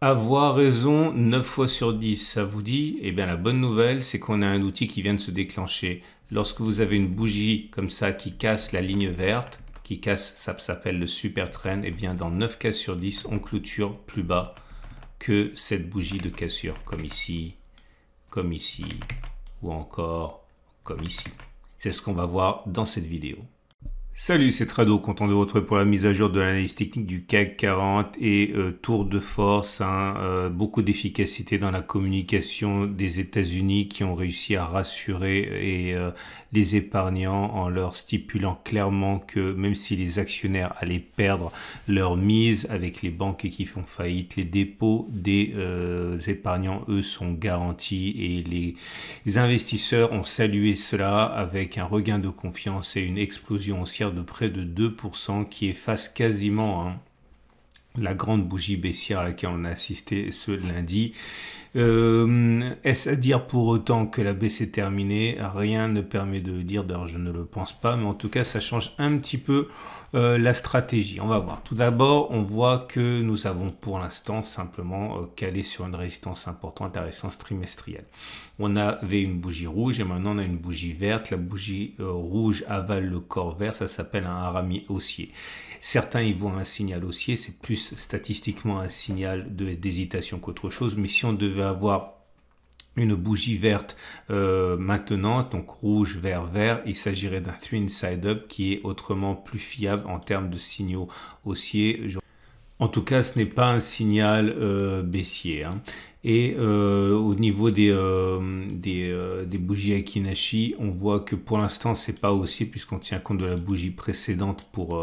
Avoir raison 9 fois sur 10, ça vous dit Eh bien la bonne nouvelle, c'est qu'on a un outil qui vient de se déclencher. Lorsque vous avez une bougie comme ça qui casse la ligne verte, qui casse, ça s'appelle le super train, eh bien dans 9 cas sur 10, on clôture plus bas que cette bougie de cassure, comme ici, comme ici, ou encore comme ici. C'est ce qu'on va voir dans cette vidéo. Salut, c'est Trado, content de vous retrouver pour la mise à jour de l'analyse technique du CAC 40 et euh, tour de force, hein, euh, beaucoup d'efficacité dans la communication des États-Unis qui ont réussi à rassurer et, euh, les épargnants en leur stipulant clairement que même si les actionnaires allaient perdre leur mise avec les banques qui font faillite, les dépôts des épargnants, eux, sont garantis et les, investisseurs ont salué cela avec un regain de confiance et une explosion aussi de près de 2% qui efface quasiment hein, la grande bougie baissière à laquelle on a assisté ce lundi. Euh, est-ce à dire pour autant que la baisse est terminée Rien ne permet de le dire, d'ailleurs je ne le pense pas, mais en tout cas ça change un petit peu euh, la stratégie. On va voir. Tout d'abord, on voit que nous avons pour l'instant simplement euh, calé sur une résistance importante, la résistance trimestrielle. On avait une bougie rouge et maintenant on a une bougie verte. La bougie rouge avale le corps vert, ça s'appelle un harami haussier. Certains y voient un signal haussier, c'est plus statistiquement un signal d'hésitation qu'autre chose. Mais si on devait avoir une bougie verte euh, maintenant, donc rouge, vert, vert, il s'agirait d'un twin side up qui est autrement plus fiable en termes de signaux haussiers. En tout cas, ce n'est pas un signal euh, baissier. Hein. Et euh, au niveau des, euh, euh, des, bougies Akinashi, on voit que pour l'instant, c'est pas haussier puisqu'on tient compte de la bougie précédente pour,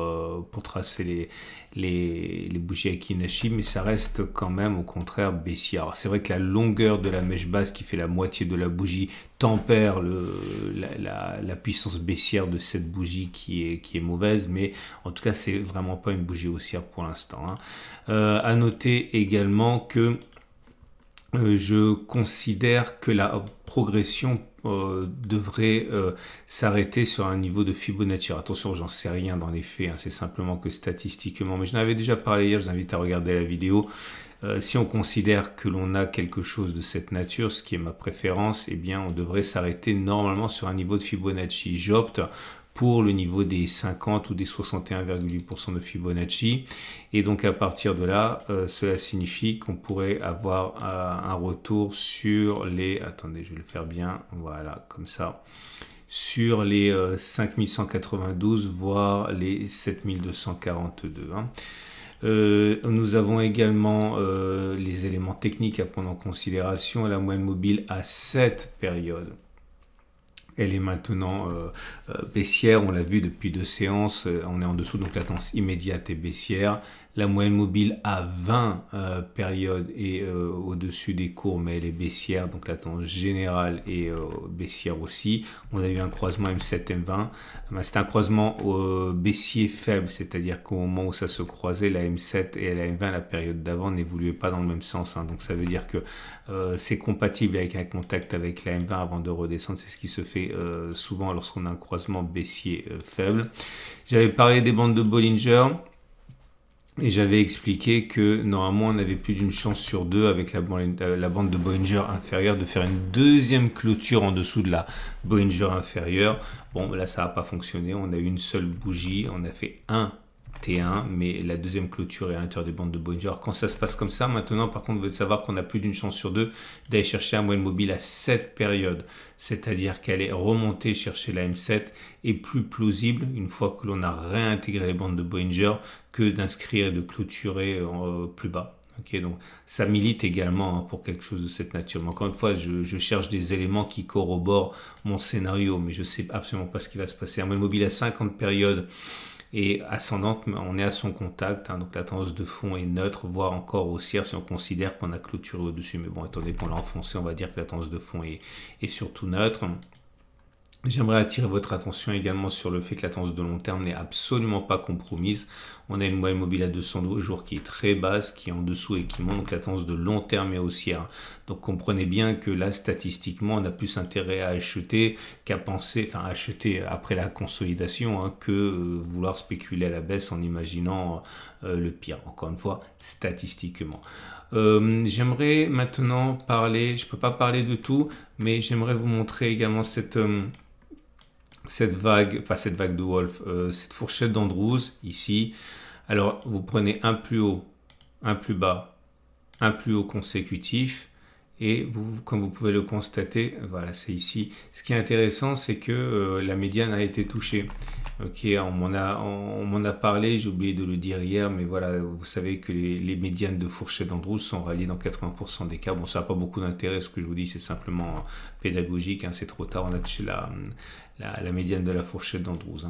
pour tracer les, les, bougies Akinashi, mais ça reste quand même au contraire baissier. Alors, c'est vrai que la longueur de la mèche basse qui fait la moitié de la bougie tempère le, la, puissance baissière de cette bougie qui est, qui est mauvaise, mais en tout cas, c'est vraiment pas une bougie haussière pour l'instant. Hein. à noter également que euh, je considère que la progression euh, devrait euh, s'arrêter sur un niveau de Fibonacci. Attention, j'en sais rien dans les faits, hein. c'est simplement que statistiquement, mais je n'avais déjà parlé hier, je vous invite à regarder la vidéo. si on considère que l'on a quelque chose de cette nature, ce qui est ma préférence, eh bien on devrait s'arrêter normalement sur un niveau de Fibonacci. J'opte pour le niveau des 50 ou des 61,8% de Fibonacci. Et donc à partir de là, euh, cela signifie qu'on pourrait avoir euh, un retour sur les... Attendez, je vais le faire bien. Voilà, comme ça. Sur les 5192, euh, voire les 7242. Hein. nous avons également les éléments techniques à prendre en considération, la moyenne mobile à cette période. Elle est maintenant euh, euh, baissière, on l'a vu depuis deux séances, euh, on est en dessous, donc la tendance immédiate est baissière la moyenne mobile à 20 euh, périodes est euh, au-dessus des cours, mais elle est baissière, donc la tendance générale est euh, baissière aussi. On a eu un croisement M7, M20. C'est un croisement baissier faible, c'est-à-dire qu'au moment où ça se croisait, la M7 et la M20, la période d'avant, n'évoluaient pas dans le même sens. Hein. Donc ça veut dire que c'est compatible avec un contact avec la M20 avant de redescendre. C'est ce qui se fait souvent lorsqu'on a un croisement baissier faible. J'avais parlé des bandes de Bollinger. Et j'avais expliqué que normalement on avait plus d'une chance sur deux avec la, bande de boinger inférieure de faire une deuxième clôture en dessous de la boinger inférieure. Bon là ça n'a pas fonctionné, on a eu une seule bougie, on a fait un T1, mais la deuxième clôture est à l'intérieur des bandes de Bollinger. Quand ça se passe comme ça, maintenant par contre, vous devez savoir qu'on a plus d'une chance sur deux d'aller chercher un moyenne mobile à 7 périodes. c'est-à-dire qu'elle est remontée chercher la M7 est plus plausible une fois que l'on a réintégré les bandes de Bollinger que d'inscrire et de clôturer euh, plus bas. Ok, donc ça milite également hein, pour quelque chose de cette nature. Mais encore une fois, je, cherche des éléments qui corroborent mon scénario, mais je sais absolument pas ce qui va se passer. Un mobile à 50 périodes, et ascendante, on est à son contact, hein. donc la tendance de fond est neutre, voire encore haussière si on considère qu'on a clôturé au-dessus. Mais bon, étant donné qu'on l'a enfoncé, on va dire que la tendance de fond est, est surtout neutre. J'aimerais attirer votre attention également sur le fait que la tendance de long terme n'est absolument pas compromise. On a une moyenne mobile à 200 jours qui est très basse, qui est en dessous et qui monte, donc la tendance de long terme est haussière. Donc comprenez bien que là, statistiquement, on a plus intérêt à acheter qu'à penser, enfin acheter après la consolidation, hein, que euh, vouloir spéculer à la baisse en imaginant euh, le pire, encore une fois, statistiquement. Euh, j'aimerais maintenant parler, je ne peux pas parler de tout, mais j'aimerais vous montrer également cette cette vague, pas cette vague de Wolf, euh, cette fourchette d'Andrews ici. Alors vous prenez un plus haut, un plus bas, un plus haut consécutif et vous, comme vous pouvez le constater, euh, voilà, c'est ici. Ce qui est intéressant, c'est que euh, la médiane a été touchée. Ok, on m'en a, a, parlé, j'ai oublié de le dire hier, mais voilà, vous savez que les, médianes de fourchette d'Andrews sont ralliées dans 80% des cas. Bon, ça n'a pas beaucoup d'intérêt, ce que je vous dis, c'est simplement euh, pédagogique, hein, c'est trop tard, on a touché la, la, médiane de la fourchette d'Andrews.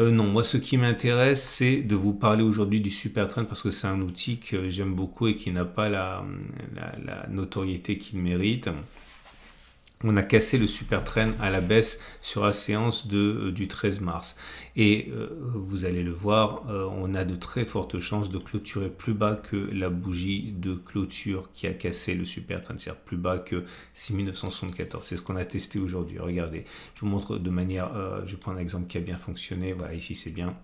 Euh, non, moi ce qui m'intéresse, c'est de vous parler aujourd'hui du Supertrend parce que c'est un outil que j'aime beaucoup et qui n'a pas la notoriété qu'il mérite on a cassé le super trend à la baisse sur la séance de, euh, du 13 mars. Et euh, vous allez le voir, euh, on a de très fortes chances de clôturer plus bas que la bougie de clôture qui a cassé le super trend, c'est-à-dire plus bas que 6974. C'est ce qu'on a testé aujourd'hui. Regardez, je vous montre de manière, je prends un exemple qui a bien fonctionné. Voilà, ici c'est bien.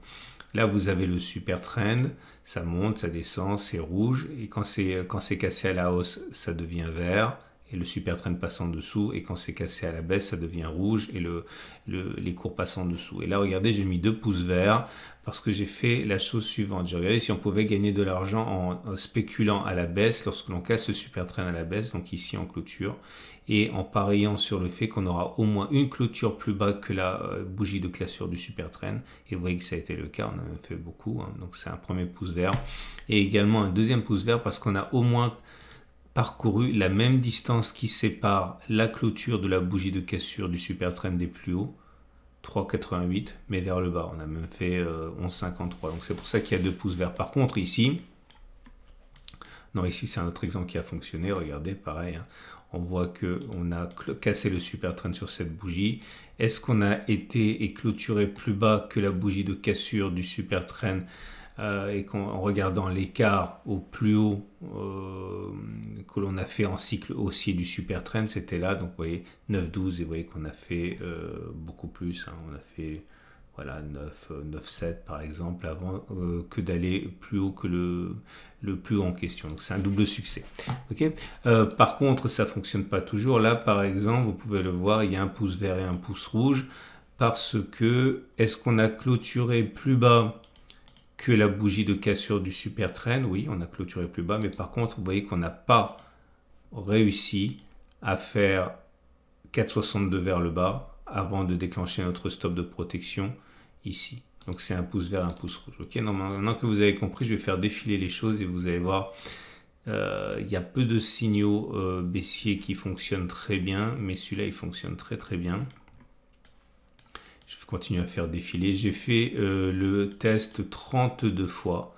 Là, vous avez le super trend, ça monte, ça descend, c'est rouge. Et quand c'est cassé à la hausse, ça devient vert et le super train passe en dessous, et quand c'est cassé à la baisse, ça devient rouge, et le, les cours passent en dessous. Et là, regardez, j'ai mis deux pouces verts, parce que j'ai fait la chose suivante. J'ai regardé si on pouvait gagner de l'argent en, spéculant à la baisse lorsque l'on casse ce super train à la baisse, donc ici en clôture, et en pariant sur le fait qu'on aura au moins une clôture plus bas que la euh, bougie de classure du super train. Et vous voyez que ça a été le cas, on a fait beaucoup, hein. donc c'est un premier pouce vert. Et également un deuxième pouce vert parce qu'on a au moins parcouru la même distance qui sépare la clôture de la bougie de cassure du super train des plus hauts, 3,88, mais vers le bas. On a même fait 11,53. Euh, Donc c'est pour ça qu'il y a deux pouces verts. Par contre, ici, non, ici c'est un autre exemple qui a fonctionné. Regardez, pareil, hein. on voit qu'on a cassé le super train sur cette bougie. Est-ce qu'on a été et clôturé plus bas que la bougie de cassure du super train euh, et qu'en regardant l'écart au plus haut euh, que l'on a fait en cycle haussier du super trend, c'était là, donc vous voyez 9,12 et vous voyez qu'on a fait euh, beaucoup plus, hein. on a fait voilà 9, par exemple avant que d'aller plus haut que le, le plus haut en question donc c'est un double succès ok par contre ça fonctionne pas toujours là par exemple vous pouvez le voir il y a un pouce vert et un pouce rouge parce que est-ce qu'on a clôturé plus bas que la bougie de cassure du super train. Oui, on a clôturé plus bas, mais par contre, vous voyez qu'on n'a pas réussi à faire 4,62 vers le bas avant de déclencher notre stop de protection ici. Donc c'est un pouce vert, un pouce rouge. Ok, maintenant que vous avez compris, je vais faire défiler les choses et vous allez voir, euh, il y a peu de signaux euh, baissiers qui fonctionnent très bien, mais celui-là, il fonctionne très très bien. Je vais continuer à faire défiler. J'ai fait euh, le test 32 fois.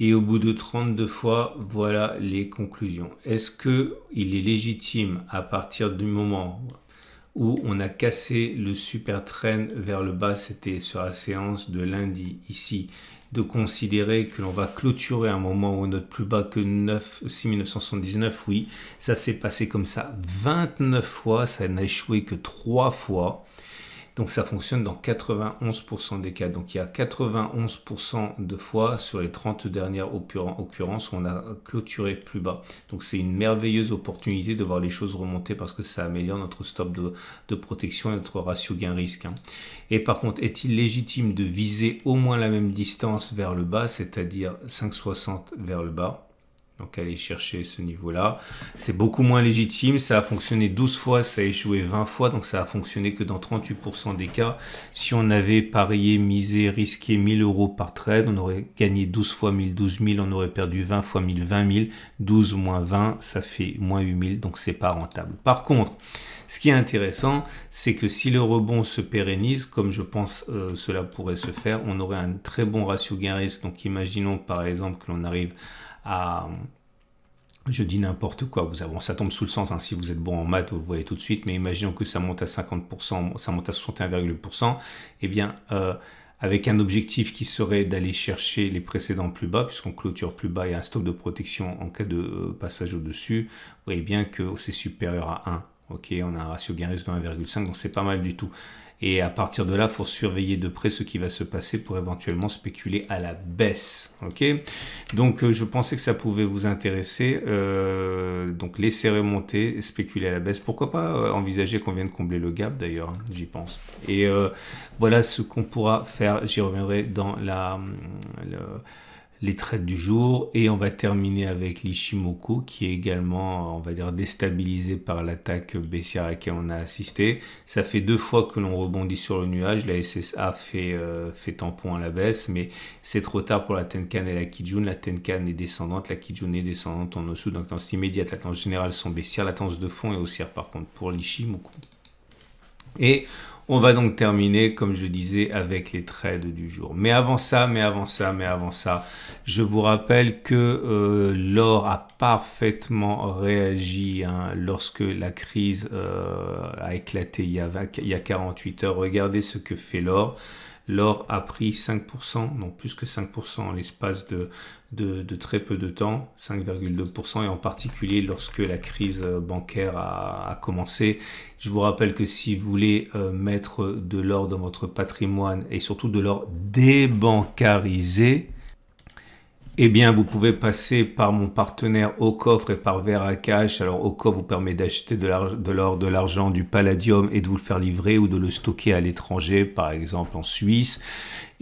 Et au bout de 32 fois, voilà les conclusions. Est-ce que il est légitime à partir du moment où on a cassé le super train vers le bas, c'était sur la séance de lundi ici, de considérer que l'on va clôturer un moment où on note plus bas que 6979, oui, ça s'est passé comme ça 29 fois, ça n'a échoué que 3 fois. Donc ça fonctionne dans 91% des cas. Donc il y a 91% de fois sur les 30 dernières occurrences où on a clôturé plus bas. Donc c'est une merveilleuse opportunité de voir les choses remonter parce que ça améliore notre stop de, protection et notre ratio gain-risque. Hein. Et par contre, est-il légitime de viser au moins la même distance vers le bas, c'est-à-dire 5,60 vers le bas donc aller chercher ce niveau-là. C'est beaucoup moins légitime, ça a fonctionné 12 fois, ça a échoué 20 fois, donc ça a fonctionné que dans 38% des cas. Si on avait parié, misé, risqué 1000 euros par trade, on aurait gagné 12 fois 1000, 12 000, on aurait perdu 20 fois 1000, 20 000, 12 moins 20, ça fait moins 8 000, donc c'est pas rentable. Par contre, ce qui est intéressant, c'est que si le rebond se pérennise, comme je pense euh, cela pourrait se faire, on aurait un très bon ratio gain-risque. Donc imaginons par exemple que l'on arrive euh, je dis n'importe quoi, vous avez, ça tombe sous le sens, hein. si vous êtes bon en maths, vous voyez tout de suite, mais imaginons que ça monte à 50%, ça monte à 61,1%, et eh bien, euh, avec un objectif qui serait d'aller chercher les précédents plus bas, puisqu'on clôture plus bas et un stock de protection en cas de euh, passage au-dessus, vous voyez bien que c'est supérieur à 1 on a un ratio gain-risque de 1,5, donc c'est pas mal du tout. Et à partir de là, il faut surveiller de près ce qui va se passer pour éventuellement spéculer à la baisse. Ok Donc, euh, je pensais que ça pouvait vous intéresser. Euh, donc, laisser remonter, spéculer à la baisse. Pourquoi pas euh, envisager qu'on vienne combler le gap d'ailleurs, hein, j'y pense. Et voilà ce qu'on pourra faire. J'y reviendrai dans la les trades du jour et on va terminer avec l'Ishimoku qui est également, on va dire, déstabilisé par l'attaque baissière à laquelle on a assisté. Ça fait deux fois que l'on rebondit sur le nuage, la SSA fait, euh, fait tampon à la baisse, mais c'est trop tard pour la Tenkan et la Kijun. La Tenkan est descendante, la Kijun est descendante en dessous, donc tendance immédiate, la tendance générale sont baissières, la tendance de fond est haussière par contre pour l'Ishimoku. Et on va donc terminer, comme je disais, avec les trades du jour. Mais avant ça, mais avant ça, mais avant ça, je vous rappelle que euh, l'or a parfaitement réagi hein, lorsque la crise euh, a éclaté y a, il y a 48 heures. Regardez ce que fait l'or. L'or a pris 5%, non plus que 5% en l'espace de, très peu de temps, 5,2%, et en particulier lorsque la crise euh, bancaire a, commencé. Je vous rappelle que si vous voulez euh, mettre de l'or dans votre patrimoine, et surtout de l'or débancarisé, eh bien, vous pouvez passer par mon partenaire Au Coffre et par Vera Cash. Alors, Au vous permet d'acheter de l'or, de l'argent, du palladium et de vous le faire livrer ou de le stocker à l'étranger, par exemple en Suisse.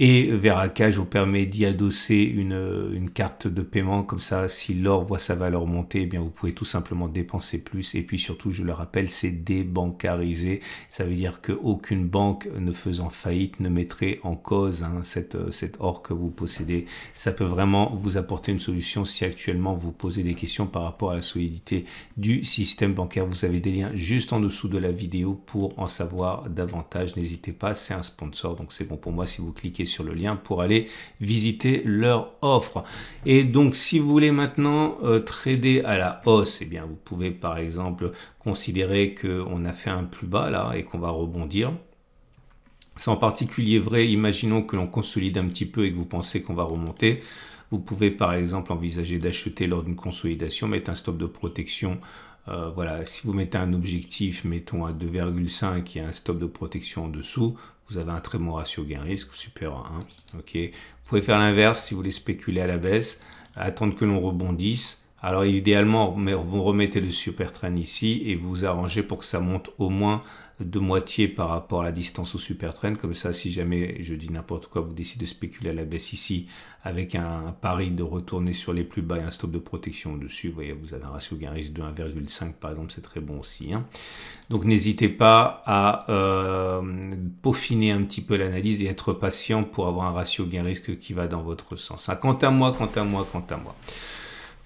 Et Veracage vous permet d'y adosser une, carte de paiement. Comme ça, si l'or voit sa valeur monter, eh bien vous pouvez tout simplement dépenser plus. Et puis surtout, je le rappelle, c'est débancarisé. Ça veut dire qu'aucune banque ne faisant faillite ne mettrait en cause hein, cette, cet or que vous possédez. Ça peut vraiment vous apporter une solution si actuellement vous posez des questions par rapport à la solidité du système bancaire. Vous avez des liens juste en dessous de la vidéo pour en savoir davantage. N'hésitez pas, c'est un sponsor, donc c'est bon pour moi si vous cliquez sur le lien pour aller visiter leur offre. Et donc si vous voulez maintenant euh, trader à la hausse, et eh bien vous pouvez par exemple considérer qu'on a fait un plus bas là et qu'on va rebondir. C'est en particulier vrai, imaginons que l'on consolide un petit peu et que vous pensez qu'on va remonter. Vous pouvez par exemple envisager d'acheter lors d'une consolidation, mettre un stop de protection. Euh, voilà, si vous mettez un objectif, mettons à 2,5 et un stop de protection en dessous, vous avez un très bon ratio gain-risque super. 1. Hein, ok. Vous pouvez faire l'inverse si vous voulez spéculer à la baisse, attendre que l'on rebondisse. Alors idéalement, vous remettez le super train ici et vous arrangez pour que ça monte au moins de moitié par rapport à la distance au super trend. Comme ça, si jamais je dis n'importe quoi, vous décidez de spéculer à la baisse ici avec un pari de retourner sur les plus bas et un stop de protection au-dessus. Vous voyez, vous avez un ratio gain-risque de 1,5 par exemple, c'est très bon aussi. Hein. Donc n'hésitez pas à euh, peaufiner un petit peu l'analyse et être patient pour avoir un ratio gain-risque qui va dans votre sens. Ah, quant à moi, quant à moi, quant à moi.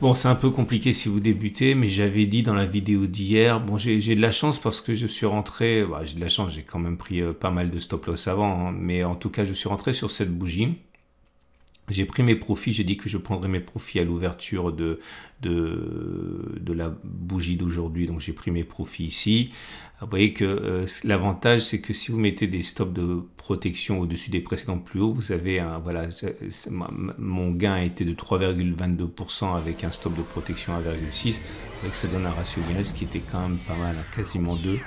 Bon, c'est un peu compliqué si vous débutez, mais j'avais dit dans la vidéo d'hier, bon, j'ai de la chance parce que je suis rentré, bah, j'ai de la chance, j'ai quand même pris euh, pas mal de stop loss avant, hein, mais en tout cas, je suis rentré sur cette bougie j'ai pris mes profits, j'ai dit que je prendrais mes profits à l'ouverture de, de, la bougie d'aujourd'hui. Donc j'ai pris mes profits ici. Vous voyez que euh, l'avantage, c'est que si vous mettez des stops de protection au-dessus des précédents plus hauts, vous avez un, voilà, mon gain a été de 3,22% avec un stop de protection 1,6, 1,6. Ça donne un ratio risque qui était quand même pas mal, hein, quasiment 2.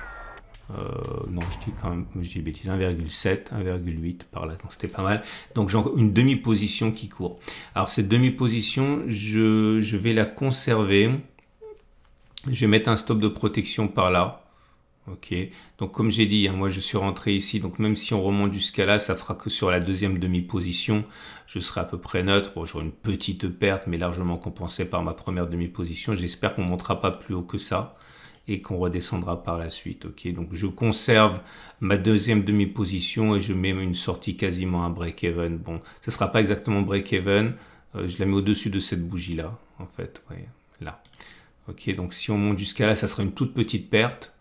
Euh, non, je dis quand même, je dis bêtise, 1,7, 1,8 par là, donc c'était pas mal. Donc j'ai une demi-position qui court. Alors cette demi-position, je, vais la conserver. Je vais mettre un stop de protection par là. Ok, donc comme j'ai dit, hein, moi je suis rentré ici, donc même si on remonte jusqu'à là, ça fera que sur la deuxième demi-position, je serai à peu près neutre. Bon, j'aurai une petite perte, mais largement compensée par ma première demi-position. J'espère qu'on ne montera pas plus haut que ça et qu'on redescendra par la suite. Ok, donc je conserve ma deuxième demi-position et je mets une sortie quasiment à break-even. Bon, ce sera pas exactement break-even, euh, je la mets au-dessus de cette bougie là, en fait, là. Ok, donc si on monte jusqu'à là, ça sera une toute petite perte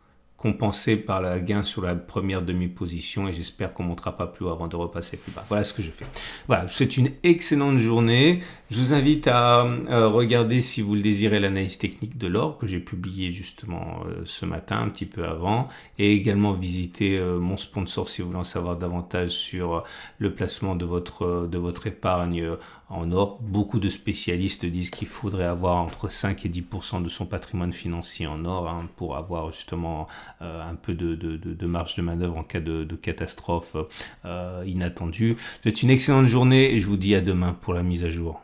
compensé par la gain sur la première demi-position et j'espère qu'on ne montera pas plus haut avant de repasser plus bas. Voilà ce que je fais. Voilà, c'est une excellente journée. Je vous invite à euh, regarder si vous le désirez l'analyse technique de l'or que j'ai publié justement euh, ce matin, un petit peu avant, et également visiter euh, mon sponsor si vous voulez en savoir davantage sur le placement de votre, de votre épargne en or. Beaucoup de spécialistes disent qu'il faudrait avoir entre 5 et 10% de son patrimoine financier en or hein, pour avoir justement euh, un peu de, de, de, marge de manœuvre en cas de, de catastrophe euh, inattendue. C'est une excellente journée et je vous dis à demain pour la mise à jour.